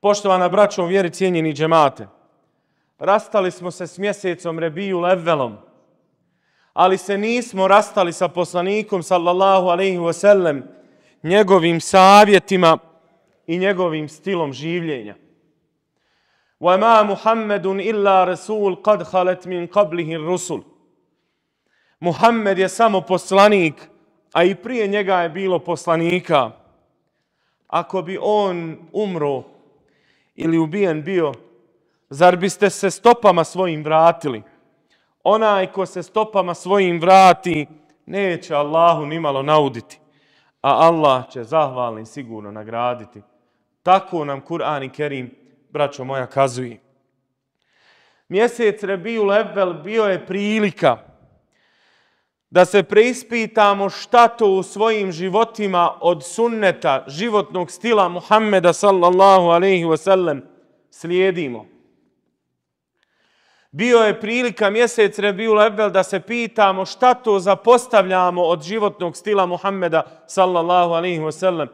Poštovana braćom vjeri cijenjeni džemate, rastali smo se s mjesecom Rebiju Levelom, ali se nismo rastali sa poslanikom, sallallahu alaihi wasallam, njegovim savjetima i njegovim stilom življenja. وَمَا مُحَمَّدٌ إِلَّا رَسُولُ قَدْ خَلَتْ مِنْ قَبْلِهِ الرُّسُلُ Muhammed je samo poslanik, a i prije njega je bilo poslanika. Ako bi on umro, ili ubijen bio, zar biste se stopama svojim vratili? Onaj ko se stopama svojim vrati, neće Allahu nimalo nauditi, a Allah će zahvalni sigurno nagraditi. Tako nam Kur'an i Kerim, braćo moja, kazuje. Mjesec Rebiju Lebel bio je prilika, da se preispitamo šta to u svojim životima od sunneta, životnog stila Muhammeda sallallahu alaihi wasallam slijedimo. Bio je prilika mjesec Rebiju Lebel da se pitamo šta to zapostavljamo od životnog stila Muhammeda sallallahu alaihi wasallam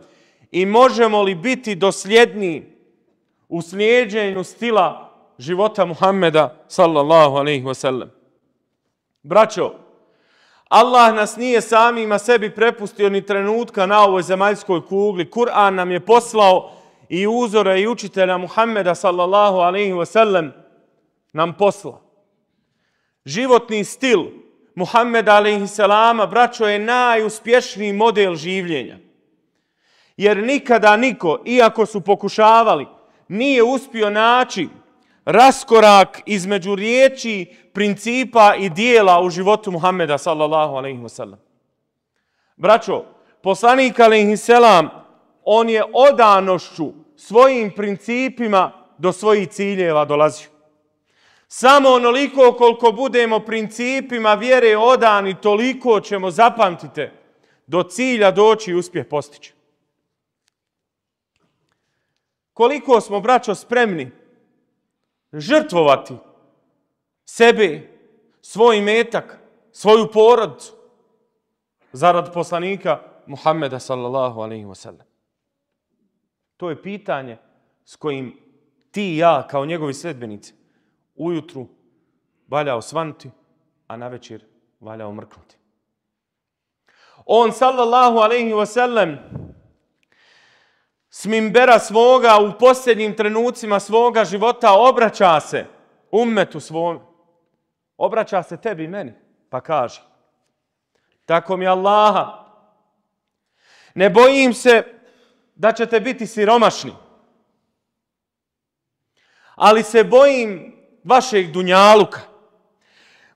i možemo li biti dosljedni u slijedženju stila života Muhammeda sallallahu alaihi wasallam. Braćo, Braćo, Allah nas nije samima sebi prepustio ni trenutka na ovoj zemaljskoj kugli. Kur'an nam je poslao i uzore i učitelja Muhammeda sallallahu alaihi wa sallam nam poslao. Životni stil Muhammeda alaihi salama, braćo, je najuspješniji model življenja. Jer nikada niko, iako su pokušavali, nije uspio naći raskorak između riječi, principa i dijela u životu Muhammeda sallallahu alaihi wa sallam. Braćo, poslanik alaihi selam, on je odanošću svojim principima do svojih ciljeva dolazio. Samo onoliko koliko budemo principima vjere odani, toliko ćemo, zapamtite, do cilja doći i uspjeh postići. Koliko smo, braćo, spremni žrtvovati sebe, svoj metak, svoju porodcu zarad poslanika Muhammeda sallallahu alaihi wasallam. To je pitanje s kojim ti i ja kao njegovi sredbenici ujutru valja osvanuti, a na večer valja omrknuti. On sallallahu alaihi wasallam sallam s mimbera svoga u posljednjim trenucima svoga života obraća se ummetu svom. Obraća se tebi i meni. Pa kaže, tako mi Allaha, ne bojim se da ćete biti siromašni, ali se bojim vašeg dunjaluka.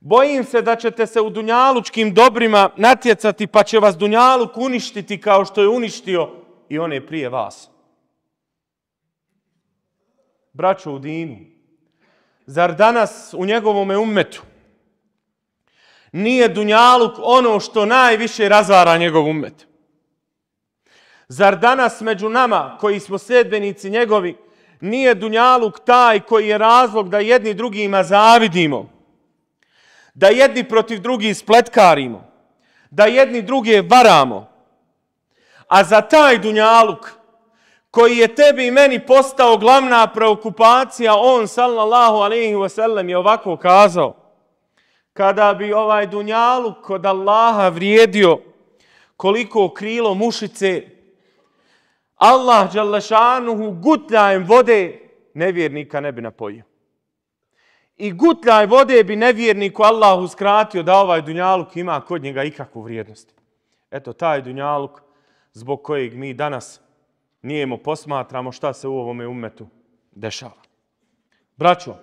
Bojim se da ćete se u dunjalučkim dobrima natjecati, pa će vas dunjaluk uništiti kao što je uništio i one prije vas. Braćo u dinu, zar danas u njegovome ummetu nije Dunjaluk ono što najviše razvara njegov ummet? Zar danas među nama koji smo sedbenici njegovi nije Dunjaluk taj koji je razlog da jedni drugima zavidimo, da jedni protiv drugih spletkarimo, da jedni druge varamo, a za taj dunjaluk koji je tebi i meni postao glavna preokupacija, on, sallallahu alaihi sallam je ovako kazao, kada bi ovaj dunjaluk kod Allaha vrijedio koliko krilo mušice, Allah, Đalešanuhu, gutljajem vode nevjernika ne bi napojio. I gutljaj vode bi nevjerniku Allahu skratio da ovaj dunjaluk ima kod njega ikakvu vrijednost. Eto, taj dunjaluk zbog kojeg mi danas nijemo posmatramo šta se u ovome umetu dešava. Braćo,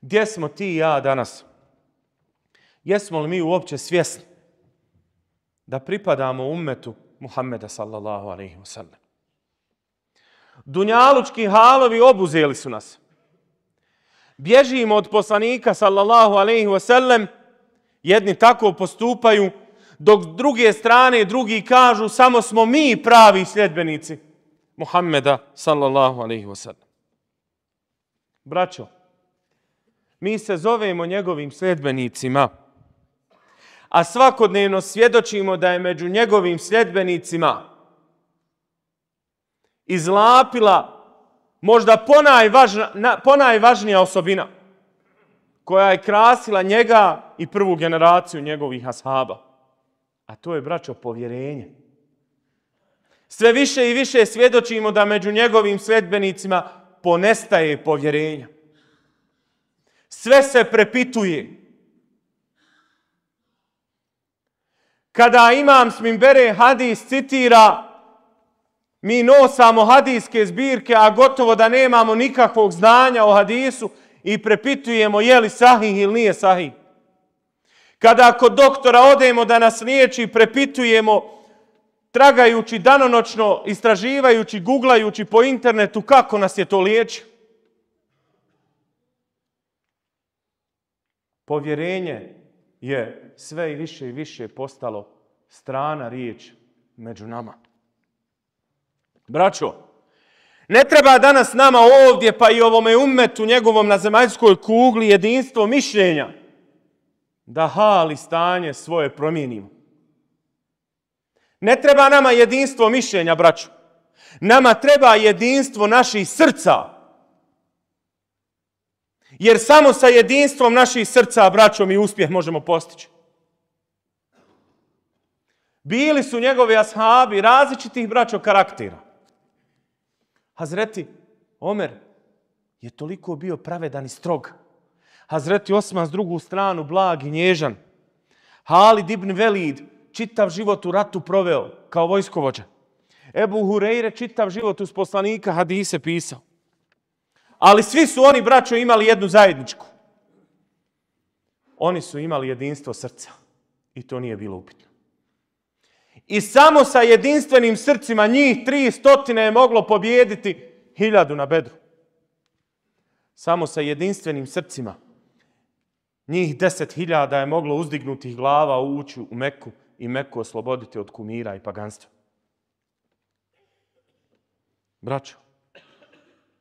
gdje smo ti i ja danas? Jesmo li mi uopće svjesni da pripadamo umetu Muhammeda sallallahu alaihi wa sallam? Dunjalučki halovi obuzeli su nas. Bježimo od poslanika sallallahu alaihi wa sallam. Jedni tako postupaju, dok druge strane drugi kažu samo smo mi pravi sljedbenici Muhammeda sallallahu alaihi wa sallam. Braćo, mi se zovemo njegovim sljedbenicima, a svakodnevno svjedočimo da je među njegovim sljedbenicima izlapila možda ponajvažna, ponajvažnija osobina koja je krasila njega i prvu generaciju njegovih ashaba. A to je, braćo, povjerenje. Sve više i više svjedočimo da među njegovim sljedbenicima ponestaje povjerenja. Sve se prepituje. Kada imam Smimbere hadis citira, mi nosamo hadijske zbirke, a gotovo da nemamo nikakvog znanja o hadisu i prepitujemo je li sahih ili nije sahih. Kada kod doktora odemo da nas liječi, prepitujemo, tragajući danonočno, istraživajući, guglajući po internetu kako nas je to liječio. Povjerenje je sve i više i više postalo strana riječ među nama. Braćo, ne treba danas nama ovdje, pa i ovome umetu njegovom na zemaljskoj kugli, jedinstvo mišljenja da hali stanje svoje promijenimo. Ne treba nama jedinstvo mišljenja, braću. Nama treba jedinstvo naših srca. Jer samo sa jedinstvom naših srca, braćo, mi uspjeh možemo postići. Bili su njegovi ashabi različitih braćo karaktera. Hazreti, Omer je toliko bio pravedan i strog. Hazreti Osman s drugu stranu, blag i nježan. Halid ibn Velid čitav život u ratu proveo kao vojskovođa. Ebu Hureyre čitav život uz poslanika Hadise pisao. Ali svi su oni, braćo, imali jednu zajedničku. Oni su imali jedinstvo srca. I to nije bilo upitno. I samo sa jedinstvenim srcima njih tri stotine je moglo pobijediti hiljadu na bedru. Samo sa jedinstvenim srcima Njih deset hiljada je moglo uzdignuti glava u uću u Meku i Meku osloboditi od kumira i paganstva. Braćo,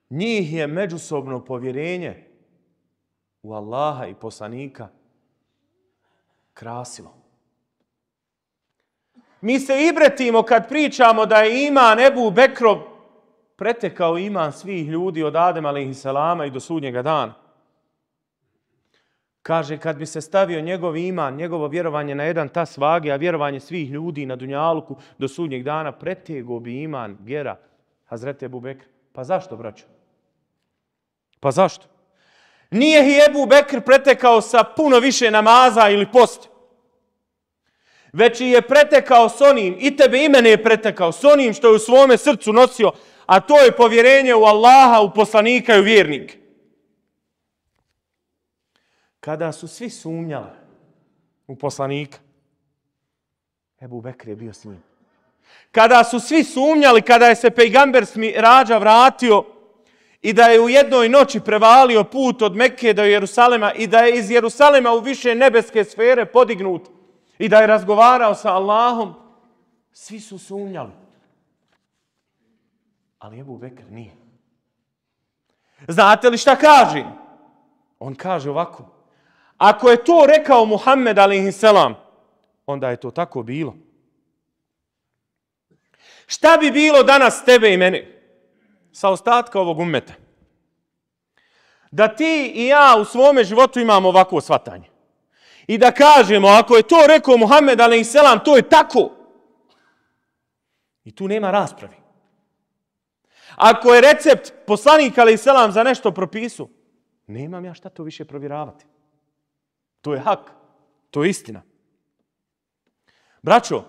njih je međusobno povjerenje u Allaha i poslanika krasilo. Mi se ibretimo kad pričamo da je iman Ebu Bekrov pretekao iman svih ljudi od Adem alaihissalama i do sudnjega dana. Kaže, kad bi se stavio njegov iman, njegovo vjerovanje na jedan ta vage, a vjerovanje svih ljudi na Dunjaluku do sudnjeg dana, pretjego bi iman, vjera, Hazrete Ebu Bekr. Pa zašto, braćo? Pa zašto? Nije i Ebu Bekr pretekao sa puno više namaza ili posti. Već i je pretekao s onim, i tebe i mene je pretekao, s onim što je u svome srcu nosio, a to je povjerenje u Allaha, u poslanika i u vjernike kada su svi sumnjali u poslanika, Ebu Bekr je bio s njim. Kada su svi sumnjali, kada je se pejgamber rađa vratio i da je u jednoj noći prevalio put od Mekke do Jerusalema i da je iz Jerusalema u više nebeske sfere podignut i da je razgovarao sa Allahom, svi su sumnjali. Ali Ebu Bekr nije. Znate li šta kaže? On kaže ovako. Ako je to rekao Muhammed a.s., onda je to tako bilo. Šta bi bilo danas tebe i mene, sa ostatka ovog umeta? Da ti i ja u svome životu imamo ovako svatanje. I da kažemo, ako je to rekao Muhammed a.s., to je tako. I tu nema raspravi. Ako je recept poslanika a.s. za nešto propisu, nemam ja šta to više provjeravati. To je hak. To je istina. Braćo,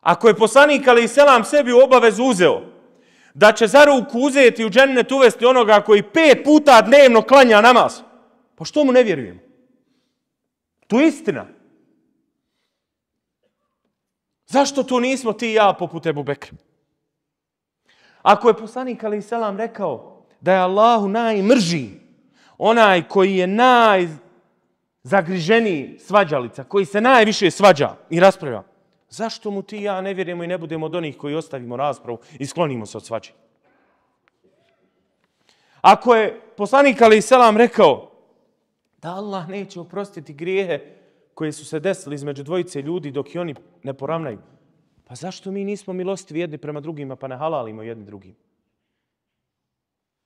ako je poslanik ali i selam sebi u obavezu uzeo da će za ruku uzeti u džennet uvesti onoga koji pet puta dnevno klanja namaz, pa što mu ne vjerujemo? To je istina. Zašto to nismo ti i ja poput Ebu Bekra? Ako je poslanik ali i selam rekao da je Allahu najmrži onaj koji je naj, zagriženiji svađalica, koji se najviše svađa i raspravlja, zašto mu ti i ja ne vjerujemo i ne budemo od onih koji ostavimo raspravu i sklonimo se od svađe? Ako je poslanik Ali Selam rekao da Allah neće oprostiti grijehe koje su se desili između dvojice ljudi dok i oni ne poravnaju, pa zašto mi nismo milostivi jedni prema drugima pa ne halalimo jedni drugim?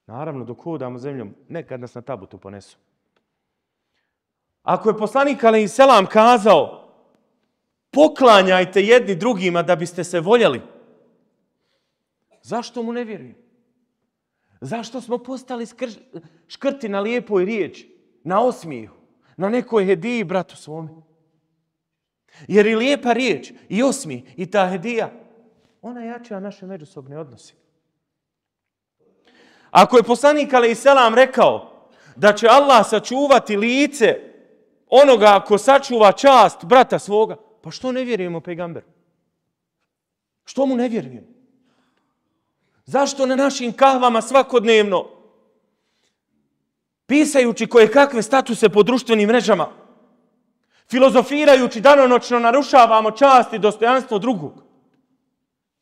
Naravno, dok hodamo zemljom, nekad nas na tabutu ponesu. Ako je poslanik Ali Selam kazao poklanjajte jedni drugima da biste se voljeli, zašto mu ne vjeruju? Zašto smo postali skr škrti na lijepoj riječ, na osmiju, na nekoj hediji, bratu svome? Jer i lijepa riječ, i osmi, i ta hedija, ona jača naše međusobne odnose. Ako je poslanik Ali Selam rekao da će Allah sačuvati lice onoga ko sačuva čast brata svoga, pa što ne vjerujemo pejgamberu? Što mu ne vjerujemo? Zašto na našim kahvama svakodnevno, pisajući koje kakve statuse po društvenim mrežama, filozofirajući danonočno narušavamo čast i dostojanstvo drugog?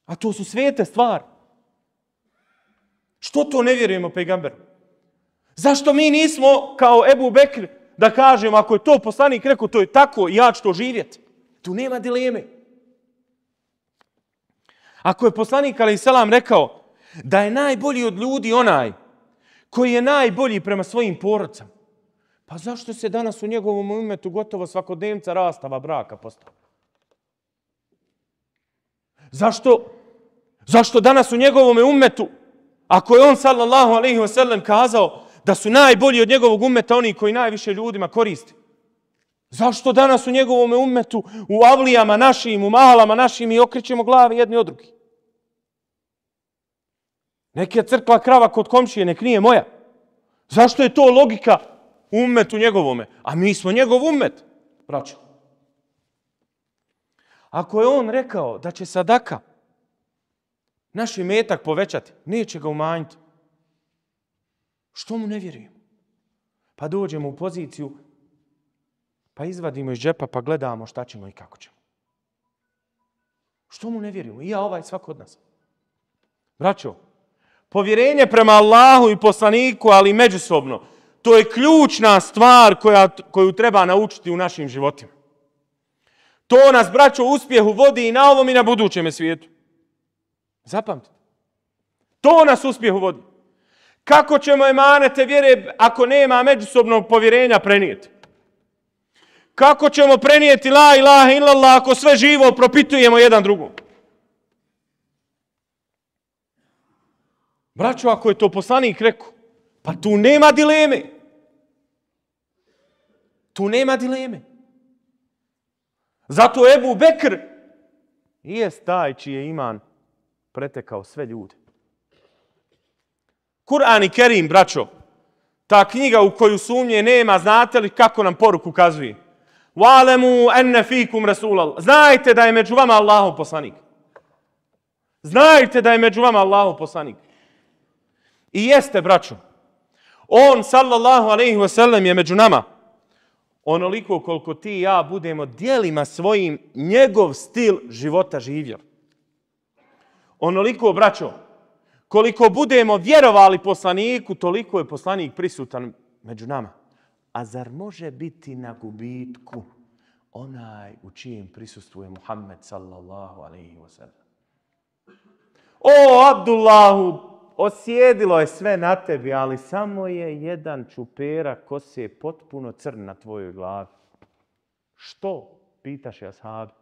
A to su svete stvari. Što to ne vjerujemo pejgamberu? Zašto mi nismo kao Ebu Bekri da kažem, ako je to poslanik rekao, to je tako, ja ću to živjeti. Tu nema dileme. Ako je poslanik, ali i selam, rekao da je najbolji od ljudi onaj koji je najbolji prema svojim porodcama, pa zašto se danas u njegovom umetu gotovo svakodnevca rastava braka postao? Zašto, zašto danas u njegovom umetu, ako je on, sallallahu alaihi wa sallam, kazao da su najbolji od njegovog umeta oni koji najviše ljudima koriste. Zašto danas u njegovom umetu, u avlijama našim, u mahalama našim i okrećemo glave jedni od drugih? Nek je crkla krava kod komšije, nek nije moja. Zašto je to logika umet u njegovome? A mi smo njegov umet, braćo. Ako je on rekao da će sadaka naš metak povećati, neće ga umanjiti. Što mu ne vjerujem? Pa dođemo u poziciju, pa izvadimo iz džepa, pa gledamo šta ćemo i kako ćemo. Što mu ne vjerujemo? I ja ovaj svako od nas. Braćo, povjerenje prema Allahu i poslaniku, ali međusobno, to je ključna stvar koja, koju treba naučiti u našim životima. To nas, braćo, uspjehu vodi i na ovom i na budućem svijetu. Zapamtite. To nas uspjehu vodi. Kako ćemo emanete vjere ako nema međusobnog povjerenja prenijeti? Kako ćemo prenijeti la ilaha illallah ako sve živo propitujemo jedan drugom? Braćo, ako je to poslanik rekao, pa tu nema dileme. Tu nema dileme. Zato Ebu Bekr nije taj čiji je iman pretekao sve ljude. Kur'an i Kerim, braćo, ta knjiga u koju sumnje nema, znate li kako nam poruku kazuje? Walemu enne fikum rasulal. Znajte da je među vama Allahov poslanik. Znajte da je među vama Allahov poslanik. I jeste, braćo. On, sallallahu alaihi wa sallam, je među nama. Onoliko koliko ti i ja budemo dijelima svojim njegov stil života živjeli. Onoliko, braćo, koliko budemo vjerovali poslaniku, toliko je poslanik prisutan među nama. A zar može biti na gubitku onaj u čijem prisustvu je Muhammed sallallahu alaihi wa sallam? O, Abdullahu, osjedilo je sve na tebi, ali samo je jedan čupera ko se je potpuno crn na tvojoj glavi. Što? Pitaš je ashabi.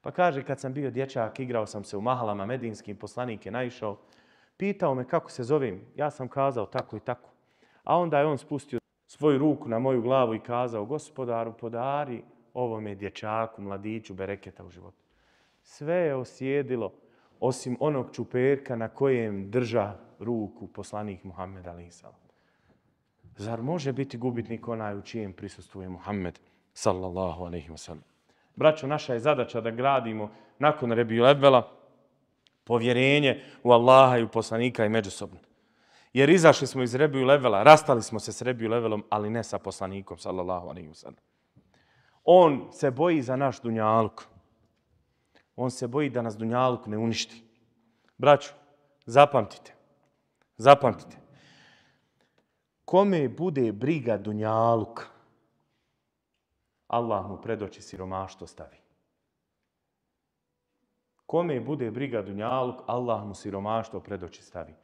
Pa kaže, kad sam bio dječak, igrao sam se u mahalama medinskim, poslanike, naišao, Pitao me kako se zovem. Ja sam kazao tako i tako. A onda je on spustio svoju ruku na moju glavu i kazao gospodaru podari ovome dječaku, mladiću, bereketa u životu. Sve je osjedilo osim onog čuperka na kojem drža ruku poslanik Muhammed Ali Isala. Zar može biti gubitnik onaj u čijem prisustvu je Muhammed? Sallallahu alaihi wa sallam. Braćo, naša je zadaća da gradimo nakon Rebiju Lebela, povjerenje u Allaha i u poslanika i međusobno. Jer izašli smo iz Rebiju Levela, rastali smo se s Rebiju Levelom, ali ne sa poslanikom, sallallahu alaihi wa sallam. On se boji za naš dunjaluk. On se boji da nas dunjaluk ne uništi. Braću, zapamtite. Zapamtite. Kome bude briga dunjaluk, Allah mu predoći siromaštvo stavi. Kome bude briga dunjaluk, Allah mu siromaštvo pred oči stavi.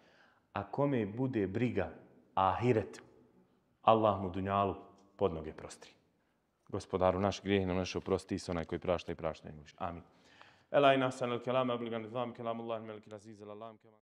A kome bude briga ahiret, Allah mu dunjaluk pod noge prostri. Gospodaru naš grijeh nam naše oprosti i onaj koji prašta i prašta i muš. Amin. Elajna sanal kelama, obligan zvam kelamu, Allahim melki razizel, Allahim kelamu.